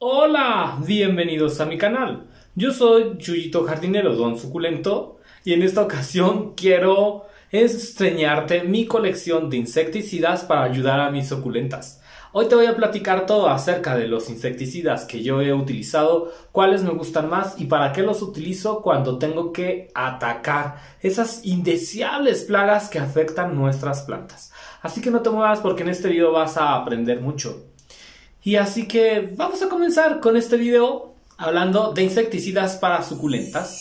Hola, bienvenidos a mi canal. Yo soy Chuyito Jardinero Don Suculento y en esta ocasión quiero enseñarte mi colección de insecticidas para ayudar a mis suculentas. Hoy te voy a platicar todo acerca de los insecticidas que yo he utilizado, cuáles me gustan más y para qué los utilizo cuando tengo que atacar esas indeseables plagas que afectan nuestras plantas. Así que no te muevas porque en este video vas a aprender mucho. Y así que vamos a comenzar con este video hablando de insecticidas para suculentas.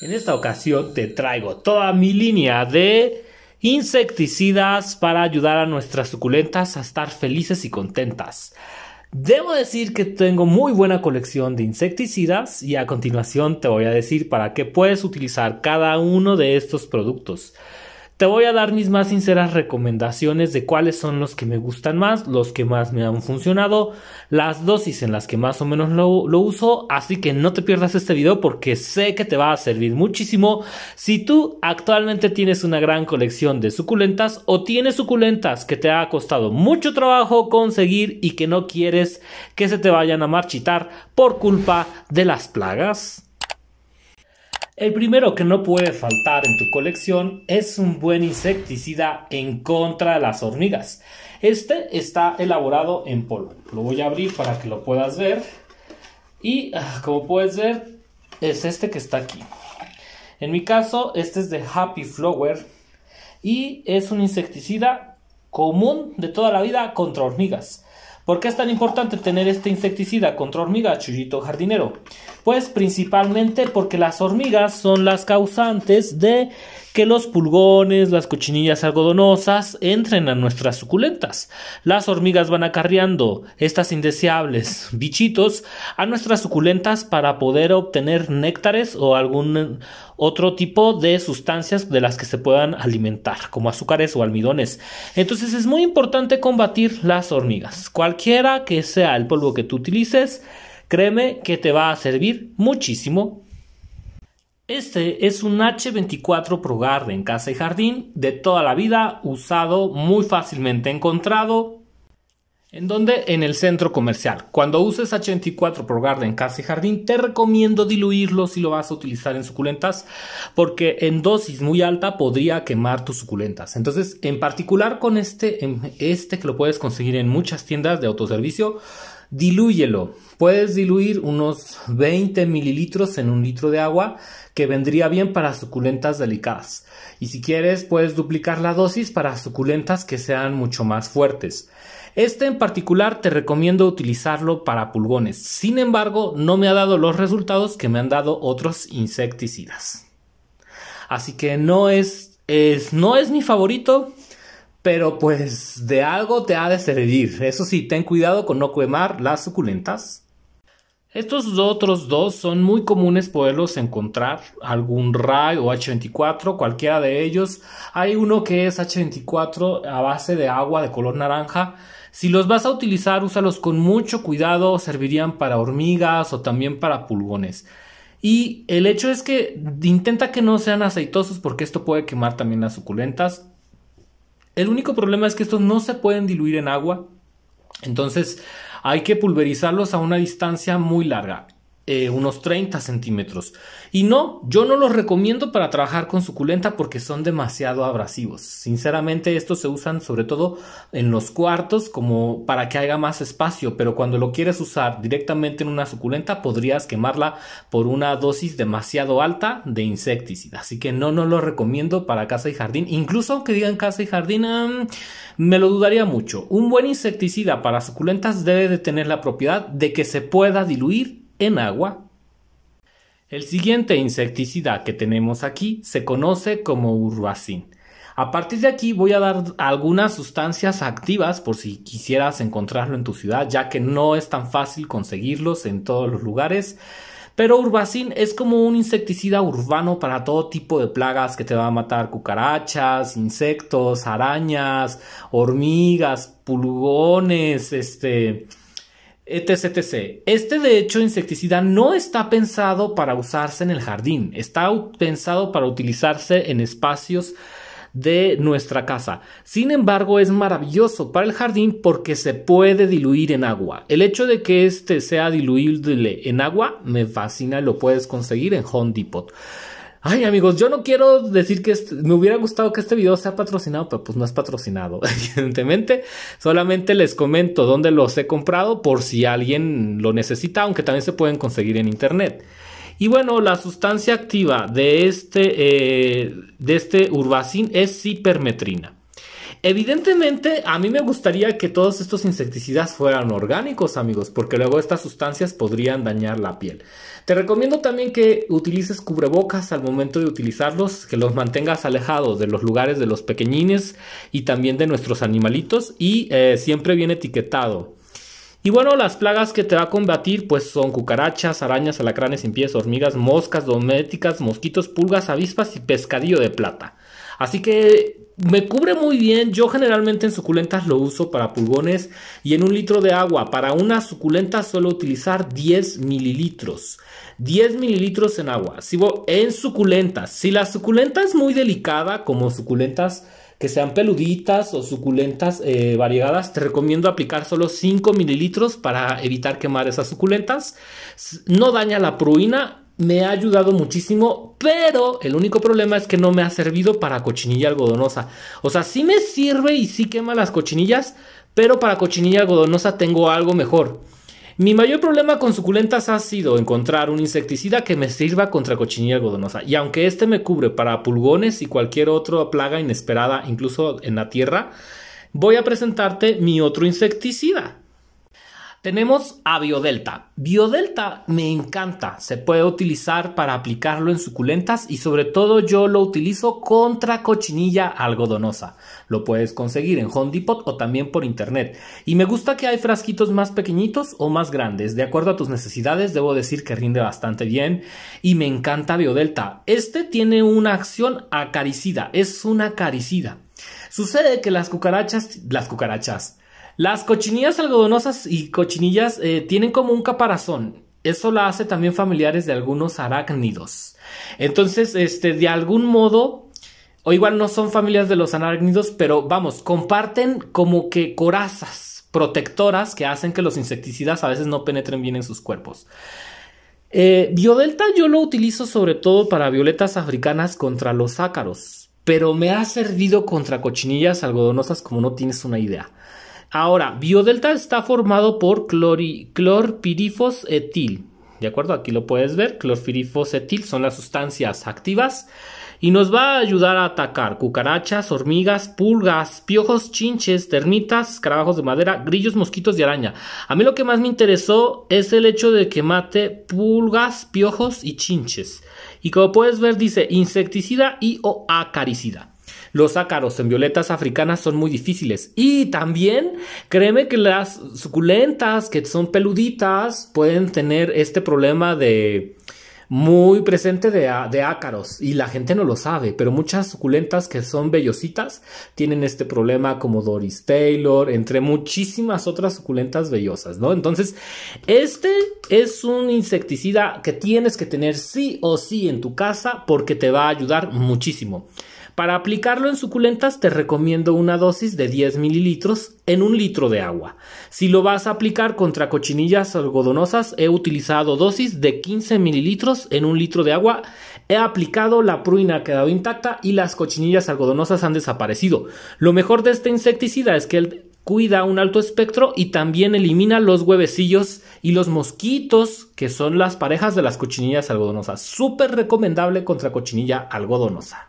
En esta ocasión te traigo toda mi línea de insecticidas para ayudar a nuestras suculentas a estar felices y contentas. Debo decir que tengo muy buena colección de insecticidas y a continuación te voy a decir para qué puedes utilizar cada uno de estos productos. Te voy a dar mis más sinceras recomendaciones de cuáles son los que me gustan más, los que más me han funcionado, las dosis en las que más o menos lo, uso, así que no te pierdas este video porque sé que te va a servir muchísimo si tú actualmente tienes una gran colección de suculentas o tienes suculentas que te ha costado mucho trabajo conseguir y que no quieres que se te vayan a marchitar por culpa de las plagas. El primero que no puede faltar en tu colección es un buen insecticida en contra de las hormigas. Este está elaborado en polvo. Lo voy a abrir para que lo puedas ver. Y ah, como puedes ver, es este que está aquí. En mi caso, este es de Happy Flower y es un insecticida común de toda la vida contra hormigas. ¿Por qué es tan importante tener este insecticida contra hormigas, chulito jardinero? Pues principalmente porque las hormigas son las causantes de que los pulgones, las cochinillas algodonosas entren a nuestras suculentas. Las hormigas van acarreando estas indeseables bichitos a nuestras suculentas para poder obtener néctares o algún otro tipo de sustancias de las que se puedan alimentar, como azúcares o almidones. Entonces es muy importante combatir las hormigas. Cualquiera que sea el polvo que tú utilices, créeme que te va a servir muchísimo este es un H24 Pro Garden en casa y jardín de toda la vida, usado muy fácilmente encontrado. ¿En donde En el centro comercial. Cuando uses H24 Pro Garden Casa y Jardín, te recomiendo diluirlo si lo vas a utilizar en suculentas, porque en dosis muy alta podría quemar tus suculentas. Entonces, en particular con este, este que lo puedes conseguir en muchas tiendas de autoservicio, Dilúyelo. Puedes diluir unos 20 mililitros en un litro de agua, que vendría bien para suculentas delicadas. Y si quieres, puedes duplicar la dosis para suculentas que sean mucho más fuertes. Este en particular te recomiendo utilizarlo para pulgones. Sin embargo, no me ha dado los resultados que me han dado otros insecticidas. Así que no es, no es mi favorito, pero pues de algo te ha de servir. Eso sí, ten cuidado con no quemar las suculentas. Estos otros dos son muy comunes poderlos encontrar, algún RAI o H24, cualquiera de ellos. Hay uno que es H24 a base de agua de color naranja. Si los vas a utilizar, úsalos con mucho cuidado, servirían para hormigas o también para pulgones. Y el hecho es que intenta que no sean aceitosos porque esto puede quemar también las suculentas. El único problema es que estos no se pueden diluir en agua, entonces hay que pulverizarlos a una distancia muy larga. Eh, unos 30 centímetros. Y no, yo no los recomiendo para trabajar con suculenta porque son demasiado abrasivos. Sinceramente, estos se usan sobre todo en los cuartos como para que haya más espacio, pero cuando lo quieres usar directamente en una suculenta podrías quemarla por una dosis demasiado alta de insecticida. Así que no, no lo recomiendo para casa y jardín. Incluso aunque digan casa y jardín, me lo dudaría mucho. Un buen insecticida para suculentas debe de tener la propiedad de que se pueda diluir en agua. El siguiente insecticida que tenemos aquí se conoce como urbacin. A partir de aquí voy a dar algunas sustancias activas por si quisieras encontrarlo en tu ciudad, ya que no es tan fácil conseguirlos en todos los lugares. Pero Urbacin es como un insecticida urbano para todo tipo de plagas que te va a matar cucarachas, insectos, arañas, hormigas, pulgones, este, etc, Este de hecho insecticida no está pensado para usarse en el jardín, está pensado para utilizarse en espacios de nuestra casa. Sin embargo, es maravilloso para el jardín porque se puede diluir en agua. El hecho de que este sea diluible en agua me fascina, lo puedes conseguir en Home Depot. Ay, amigos, yo no quiero decir que me hubiera gustado que este video sea patrocinado, pero pues no es patrocinado, evidentemente. Solamente les comento dónde los he comprado por si alguien lo necesita, aunque también se pueden conseguir en internet. Y bueno, la sustancia activa de este, eh, de este urbacin es cipermetrina. Evidentemente, a mí me gustaría que todos estos insecticidas fueran orgánicos, amigos, porque luego estas sustancias podrían dañar la piel. Te recomiendo también que utilices cubrebocas al momento de utilizarlos, que los mantengas alejados de los lugares de los pequeñines y también de nuestros animalitos y eh, siempre bien etiquetado. Y bueno, las plagas que te va a combatir pues son cucarachas, arañas, alacranes sin pies, hormigas, moscas domésticas, mosquitos, pulgas, avispas y pescadillo de plata. Así que me cubre muy bien. Yo generalmente en suculentas lo uso para pulgones y en un litro de agua. Para una suculenta suelo utilizar 10 mililitros. 10 mililitros en agua. Si en suculentas, si la suculenta es muy delicada, como suculentas que sean peluditas o suculentas eh, variegadas, te recomiendo aplicar solo 5 mililitros para evitar quemar esas suculentas. No daña la pruina me ha ayudado muchísimo, pero el único problema es que no me ha servido para cochinilla algodonosa. O sea, sí me sirve y sí quema las cochinillas, pero para cochinilla algodonosa tengo algo mejor. Mi mayor problema con suculentas ha sido encontrar un insecticida que me sirva contra cochinilla algodonosa. Y aunque este me cubre para pulgones y cualquier otra plaga inesperada, incluso en la tierra, voy a presentarte mi otro insecticida tenemos a Biodelta. Biodelta me encanta, se puede utilizar para aplicarlo en suculentas y sobre todo yo lo utilizo contra cochinilla algodonosa. Lo puedes conseguir en Home Depot o también por internet. Y me gusta que hay frasquitos más pequeñitos o más grandes. De acuerdo a tus necesidades, debo decir que rinde bastante bien y me encanta Biodelta. Este tiene una acción acaricida, es una acaricida. Sucede que las cucarachas, las cucarachas, las cochinillas algodonosas y cochinillas eh, tienen como un caparazón. Eso la hace también familiares de algunos arácnidos. Entonces, este, de algún modo, o igual no son familiares de los arácnidos, pero vamos, comparten como que corazas protectoras que hacen que los insecticidas a veces no penetren bien en sus cuerpos. Eh, Biodelta yo lo utilizo sobre todo para violetas africanas contra los ácaros, pero me ha servido contra cochinillas algodonosas como no tienes una idea. Ahora, biodelta está formado por clorpirifos etil. ¿De acuerdo? Aquí lo puedes ver. Clorpirifos etil son las sustancias activas y nos va a ayudar a atacar cucarachas, hormigas, pulgas, piojos, chinches, termitas, escarabajos de madera, grillos, mosquitos y araña. A mí lo que más me interesó es el hecho de que mate pulgas, piojos y chinches. Y como puedes ver dice insecticida y o acaricida. Los ácaros en violetas africanas son muy difíciles. Y también, créeme que las suculentas, que son peluditas, pueden tener este problema de muy presente de, ácaros y la gente no lo sabe, pero muchas suculentas que son bellositas tienen este problema como Doris Taylor, entre muchísimas otras suculentas vellosas, ¿no? Entonces, este es un insecticida que tienes que tener sí o sí en tu casa porque te va a ayudar muchísimo. Para aplicarlo en suculentas te recomiendo una dosis de 10 mililitros en un litro de agua. Si lo vas a aplicar contra cochinillas algodonosas, he utilizado dosis de 15 mililitros en un litro de agua. He aplicado, la pruina ha quedado intacta y las cochinillas algodonosas han desaparecido. Lo mejor de este insecticida es que él cuida un alto espectro y también elimina los huevecillos y los mosquitos que son las parejas de las cochinillas algodonosas. Súper recomendable contra cochinilla algodonosa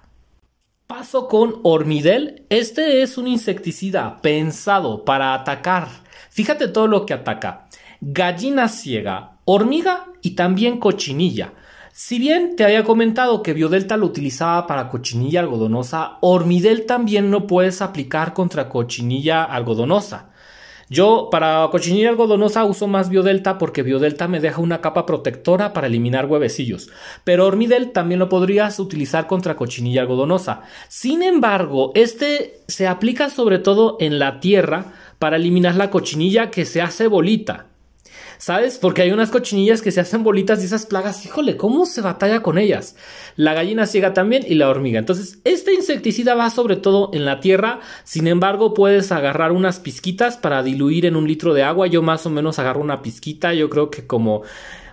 paso con Hormidel. Este es un insecticida pensado para atacar. Fíjate todo lo que ataca. Gallina ciega, hormiga y también cochinilla. Si bien te había comentado que Biodelta lo utilizaba para cochinilla algodonosa, Hormidel también no puedes aplicar contra cochinilla algodonosa. Yo para cochinilla algodonosa uso más Biodelta porque Biodelta me deja una capa protectora para eliminar huevecillos, pero Hormidel también lo podrías utilizar contra cochinilla algodonosa. Sin embargo, este se aplica sobre todo en la tierra para eliminar la cochinilla que se hace bolita. ¿Sabes? Porque hay unas cochinillas que se hacen bolitas y esas plagas, híjole, ¿cómo se batalla con ellas? La gallina ciega también y la hormiga. Entonces, este insecticida va sobre todo en la tierra, sin embargo, puedes agarrar unas pizquitas para diluir en un litro de agua. Yo más o menos agarro una pizquita, yo creo que como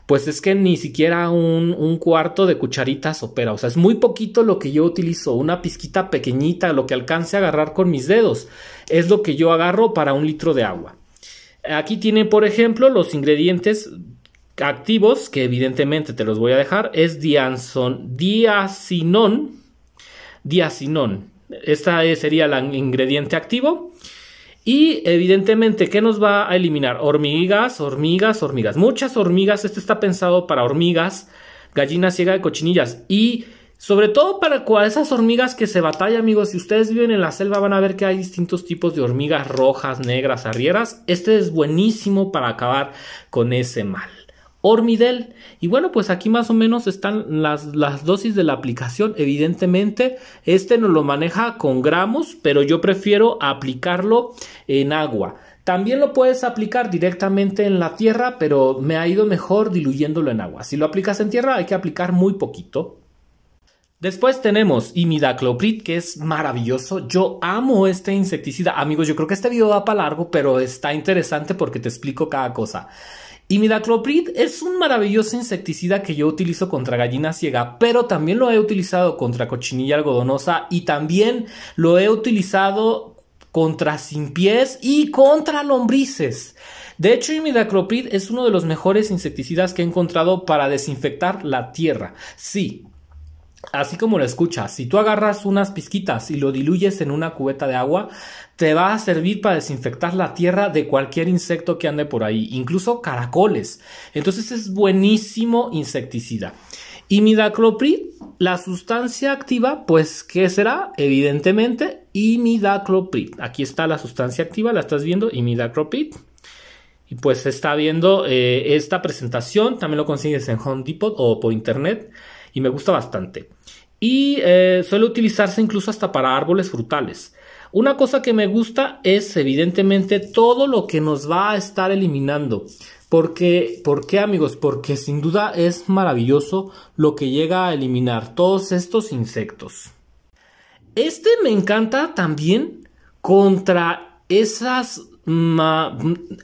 pues es que ni siquiera un, cuarto de cucharitas opera. O sea, es muy poquito lo que yo utilizo, una pizquita pequeñita, lo que alcance a agarrar con mis dedos. Es lo que yo agarro para un litro de agua. Aquí tiene, por ejemplo, los ingredientes activos, que evidentemente te los voy a dejar, es dianzon, diacinón, diacinón. Esta sería el ingrediente activo. Y evidentemente, ¿qué nos va a eliminar? Hormigas, hormigas, hormigas. Muchas hormigas. Este está pensado para hormigas, gallinas ciega de cochinillas. Y sobre todo para esas hormigas que se batalla, amigos. Si ustedes viven en la selva van a ver que hay distintos tipos de hormigas rojas, negras, arrieras. Este es buenísimo para acabar con ese mal. Hormidel. Y bueno, pues aquí más o menos están las, las, dosis de la aplicación. Evidentemente, este nos lo maneja con gramos, pero yo prefiero aplicarlo en agua. También lo puedes aplicar directamente en la tierra, pero me ha ido mejor diluyéndolo en agua. Si lo aplicas en tierra, hay que aplicar muy poquito. Después tenemos imidacloprid, que es maravilloso. Yo amo este insecticida. Amigos, yo creo que este video va para largo, pero está interesante porque te explico cada cosa. Imidacloprid es un maravilloso insecticida que yo utilizo contra gallina ciega, pero también lo he utilizado contra cochinilla algodonosa y también lo he utilizado contra sin pies y contra lombrices. De hecho, imidacloprid es uno de los mejores insecticidas que he encontrado para desinfectar la tierra. Sí, Así como lo escuchas, si tú agarras unas pizquitas y lo diluyes en una cubeta de agua, te va a servir para desinfectar la tierra de cualquier insecto que ande por ahí, incluso caracoles. Entonces es buenísimo insecticida. Y la sustancia activa, pues, ¿qué será? Evidentemente, imidacloprid. Aquí está la sustancia activa, la estás viendo, imidacloprid. Y pues está viendo eh, esta presentación, también lo consigues en Home Depot o por internet y me gusta bastante. Y eh, suele utilizarse incluso hasta para árboles frutales. Una cosa que me gusta es evidentemente todo lo que nos va a estar eliminando. Porque, ¿Por qué amigos? Porque sin duda es maravilloso lo que llega a eliminar todos estos insectos. Este me encanta también contra esas...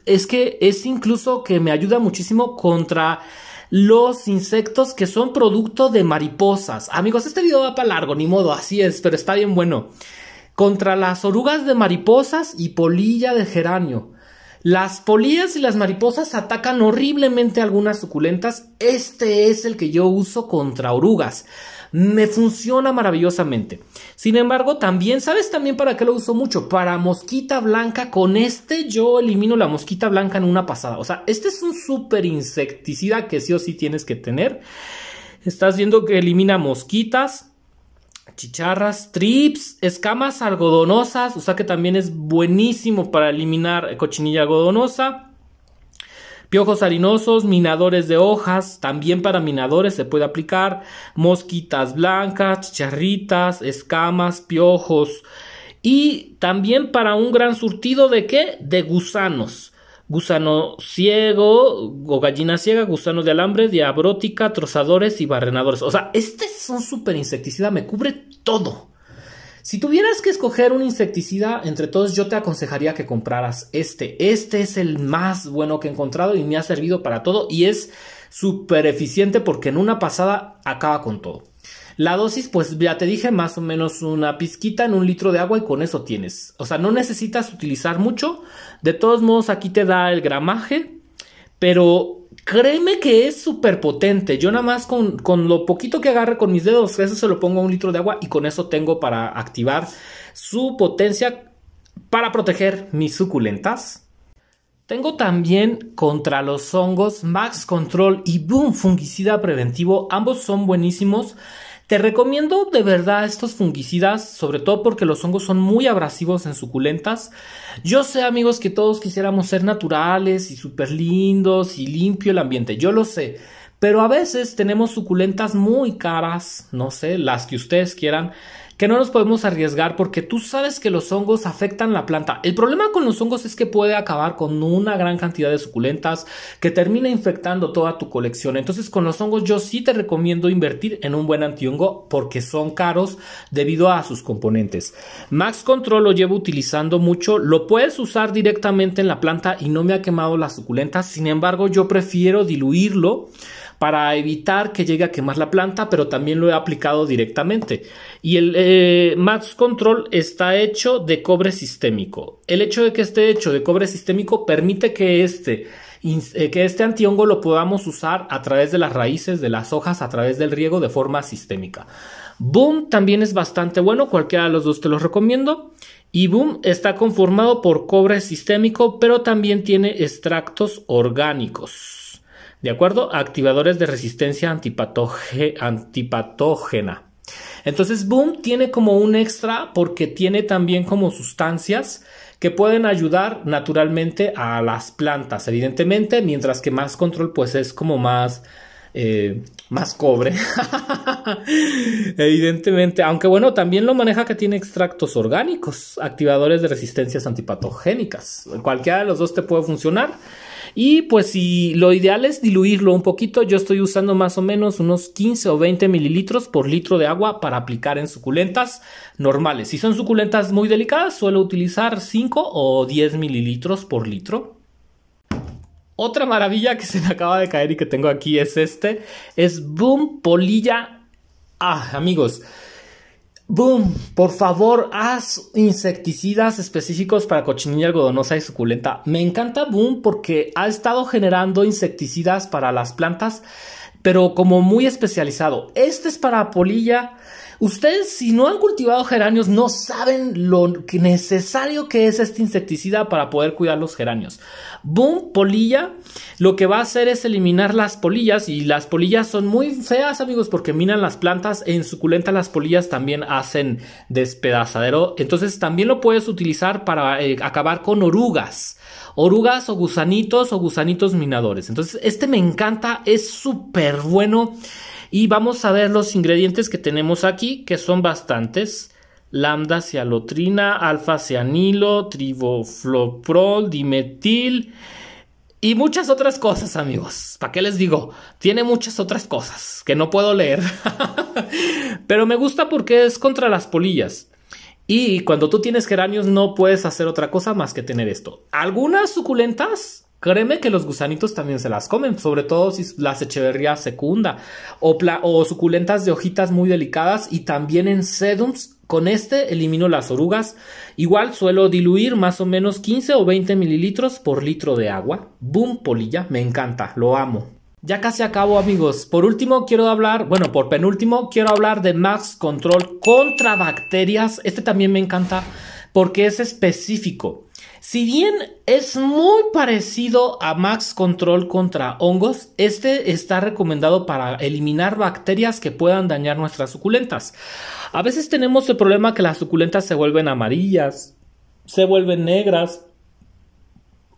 Es que es incluso que me ayuda muchísimo contra los insectos que son producto de mariposas. Amigos, este video va para largo, ni modo, así es, pero está bien bueno. Contra las orugas de mariposas y polilla de geranio. Las polillas y las mariposas atacan horriblemente algunas suculentas. Este es el que yo uso contra orugas me funciona maravillosamente. Sin embargo, también, ¿sabes también para qué lo uso mucho? Para mosquita blanca, con este yo elimino la mosquita blanca en una pasada. O sea, este es un súper insecticida que sí o sí tienes que tener. Estás viendo que elimina mosquitas, chicharras, trips, escamas algodonosas, o sea que también es buenísimo para eliminar cochinilla algodonosa. Piojos harinosos, minadores de hojas, también para minadores se puede aplicar. Mosquitas blancas, chicharritas, escamas, piojos. Y también para un gran surtido de qué? De gusanos. Gusano ciego o gallina ciega, gusano de alambre, diabrótica, trozadores y barrenadores. O sea, este es un super insecticida, me cubre todo. Si tuvieras que escoger un insecticida entre todos, yo te aconsejaría que compraras este. Este es el más bueno que he encontrado y me ha servido para todo y es súper eficiente porque en una pasada acaba con todo. La dosis, pues ya te dije, más o menos una pizquita en un litro de agua y con eso tienes. O sea, no necesitas utilizar mucho. De todos modos, aquí te da el gramaje, pero Créeme que es súper potente. Yo nada más con, lo poquito que agarre con mis dedos, eso se lo pongo a un litro de agua y con eso tengo para activar su potencia para proteger mis suculentas. Tengo también contra los hongos Max Control y Boom Fungicida Preventivo. Ambos son buenísimos. Te recomiendo de verdad estos fungicidas, sobre todo porque los hongos son muy abrasivos en suculentas. Yo sé, amigos, que todos quisiéramos ser naturales y súper lindos y limpio el ambiente, yo lo sé. Pero a veces tenemos suculentas muy caras, no sé, las que ustedes quieran, que no nos podemos arriesgar porque tú sabes que los hongos afectan la planta. El problema con los hongos es que puede acabar con una gran cantidad de suculentas que termina infectando toda tu colección. Entonces con los hongos yo sí te recomiendo invertir en un buen antihongo porque son caros debido a sus componentes. Max Control lo llevo utilizando mucho, lo puedes usar directamente en la planta y no me ha quemado las suculentas. Sin embargo, yo prefiero diluirlo para evitar que llegue a quemar la planta, pero también lo he aplicado directamente. Y el eh, Max Control está hecho de cobre sistémico. El hecho de que esté hecho de cobre sistémico permite que este, eh, que este antihongo lo podamos usar a través de las raíces, de las hojas, a través del riego de forma sistémica. Boom también es bastante bueno, cualquiera de los dos te los recomiendo. Y Boom está conformado por cobre sistémico, pero también tiene extractos orgánicos. ¿de acuerdo? Activadores de resistencia antipatógena. Entonces, Boom tiene como un extra porque tiene también como sustancias que pueden ayudar naturalmente a las plantas, evidentemente, mientras que más control pues es como más... Eh, más cobre. Evidentemente, aunque bueno, también lo maneja que tiene extractos orgánicos, activadores de resistencias antipatogénicas. Cualquiera de los dos te puede funcionar. Y pues si lo ideal es diluirlo un poquito, yo estoy usando más o menos unos 15 o 20 mililitros por litro de agua para aplicar en suculentas normales. Si son suculentas muy delicadas, suelo utilizar 5 o 10 mililitros por litro. Otra maravilla que se me acaba de caer y que tengo aquí es este, es Boom Polilla. Ah, amigos, Boom, por favor, haz insecticidas específicos para cochinilla algodonosa y suculenta. Me encanta Boom porque ha estado generando insecticidas para las plantas, pero como muy especializado. Este es para polilla, Ustedes si no han cultivado geranios no saben lo necesario que es este insecticida para poder cuidar los geranios. Boom, polilla, lo que va a hacer es eliminar las polillas y las polillas son muy feas amigos porque minan las plantas. En suculenta las polillas también hacen despedazadero. Entonces también lo puedes utilizar para eh, acabar con orugas orugas o gusanitos o gusanitos minadores. Entonces, este me encanta, es súper bueno. Y vamos a ver los ingredientes que tenemos aquí, que son bastantes. Lambda cialotrina, alfa cianilo, tribofloprol, dimetil y muchas otras cosas, amigos. ¿Para qué les digo? Tiene muchas otras cosas que no puedo leer. Pero me gusta porque es contra las polillas. Y cuando tú tienes geranios no puedes hacer otra cosa más que tener esto. Algunas suculentas Créeme que los gusanitos también se las comen, sobre todo si las echeverría secunda o, o suculentas de hojitas muy delicadas y también en sedums. Con este elimino las orugas. Igual suelo diluir más o menos 15 o 20 mililitros por litro de agua. Boom, polilla, me encanta, lo amo. Ya casi acabo amigos. Por último quiero hablar, bueno, por penúltimo quiero hablar de Max Control contra bacterias. Este también me encanta porque es específico. Si bien es muy parecido a Max Control contra hongos, este está recomendado para eliminar bacterias que puedan dañar nuestras suculentas. A veces tenemos el problema que las suculentas se vuelven amarillas, se vuelven negras,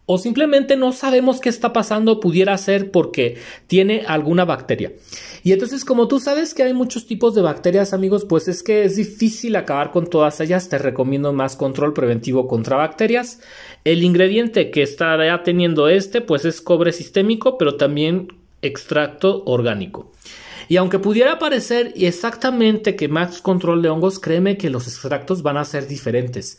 o simplemente no sabemos qué está pasando, pudiera ser porque tiene alguna bacteria. Y entonces, como tú sabes que hay muchos tipos de bacterias, amigos, pues es que es difícil acabar con todas ellas. Te recomiendo más control preventivo contra bacterias. El ingrediente que estará teniendo este, pues es cobre sistémico, pero también extracto orgánico. Y aunque pudiera parecer exactamente que Max Control de hongos, créeme que los extractos van a ser diferentes.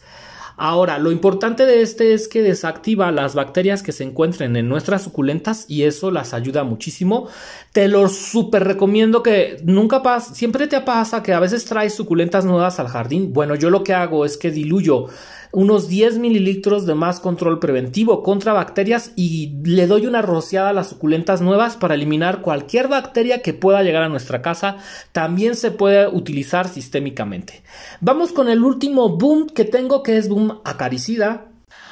Ahora, lo importante de este es que desactiva las bacterias que se encuentren en nuestras suculentas y eso las ayuda muchísimo. Te lo súper recomiendo que nunca pasa, siempre te pasa que a veces traes suculentas nuevas al jardín. Bueno, yo lo que hago es que diluyo unos 10 mililitros de más control preventivo contra bacterias y le doy una rociada a las suculentas nuevas para eliminar cualquier bacteria que pueda llegar a nuestra casa. También se puede utilizar sistémicamente. Vamos con el último boom que tengo que es boom acaricida.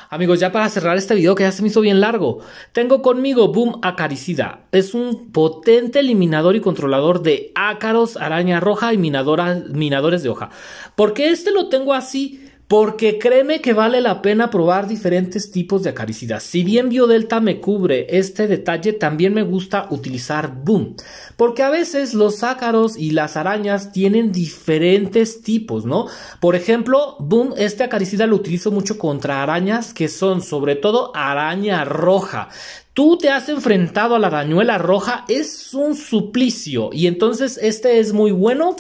Amigos, ya para cerrar este video que ya se me hizo bien largo, tengo conmigo Boom Acaricida. Es un potente eliminador y controlador de ácaros, araña roja y minadores de hoja. ¿Por qué este lo tengo así? Porque créeme que vale la pena probar diferentes tipos de acaricidas. Si bien Biodelta me cubre este detalle, también me gusta utilizar Boom. Porque a veces los ácaros y las arañas tienen diferentes tipos, ¿no? Por ejemplo, Boom, este acaricida lo utilizo mucho contra arañas que son sobre todo araña roja. Tú te has enfrentado a la arañuela roja, es un suplicio. Y entonces este es muy bueno.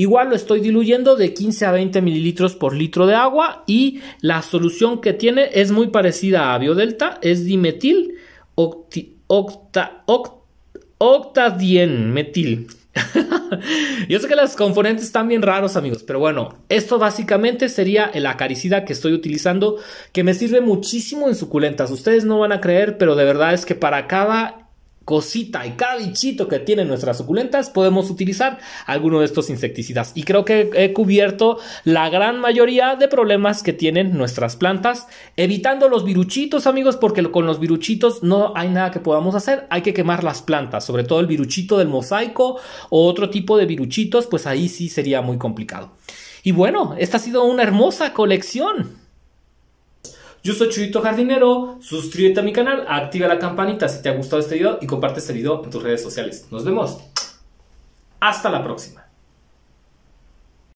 Igual lo estoy diluyendo de 15 a 20 mililitros por litro de agua y la solución que tiene es muy parecida a Biodelta, es dimetil octa octa, metil Yo sé que las componentes están bien raros, amigos, pero bueno, esto básicamente sería el acaricida que estoy utilizando, que me sirve muchísimo en suculentas. Ustedes no van a creer, pero de verdad es que para cada cosita y cada bichito que tienen nuestras suculentas podemos utilizar alguno de estos insecticidas y creo que he cubierto la gran mayoría de problemas que tienen nuestras plantas evitando los viruchitos amigos porque con los viruchitos no hay nada que podamos hacer hay que quemar las plantas sobre todo el viruchito del mosaico o otro tipo de viruchitos pues ahí sí sería muy complicado y bueno esta ha sido una hermosa colección yo soy Chuyito Jardinero, suscríbete a mi canal, activa la campanita si te ha gustado este video y comparte este video en tus redes sociales. Nos vemos. Hasta la próxima.